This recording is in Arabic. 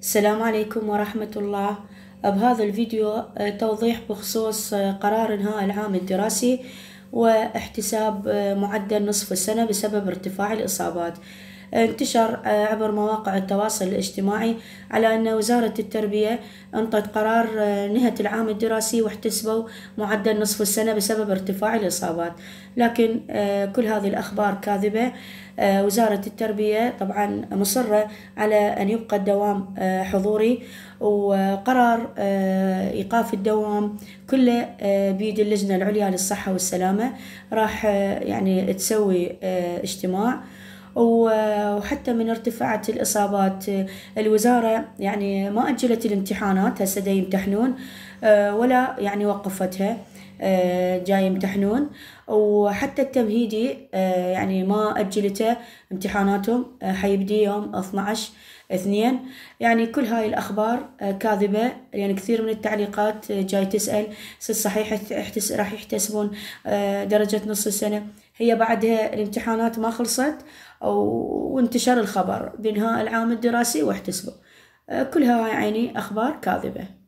السلام عليكم ورحمة الله بهذا الفيديو آه، توضيح بخصوص آه، قرار إنهاء العام الدراسي واحتساب آه، معدل نصف السنة بسبب ارتفاع الإصابات انتشر آه، عبر مواقع التواصل الاجتماعي على أن وزارة التربية أنطت قرار آه، نهاية العام الدراسي واحتسبوا معدل نصف السنة بسبب ارتفاع الإصابات لكن آه، كل هذه الأخبار كاذبة وزارة التربية طبعا مصرة على أن يبقى الدوام حضوري وقرار إيقاف الدوام كله بيد اللجنة العليا للصحة والسلامة راح يعني تسوي اجتماع وحتى من ارتفعت الإصابات آه، الوزارة يعني ما أجلت الامتحانات هسه دا يمتحنون آه، ولا يعني وقفتها آه، جاي يمتحنون وحتى التمهيدي يعني ما أجلته امتحاناتهم حيبدي يوم 12 اثنين يعني كل هاي الأخبار كاذبة يعني كثير من التعليقات جاي تسأل صحيح راح يحتسبون درجة نص السنة هي بعدها الامتحانات ما خلصت وانتشر الخبر بانهاء العام الدراسي واحتسبوا أه، كلها يعني أخبار كاذبة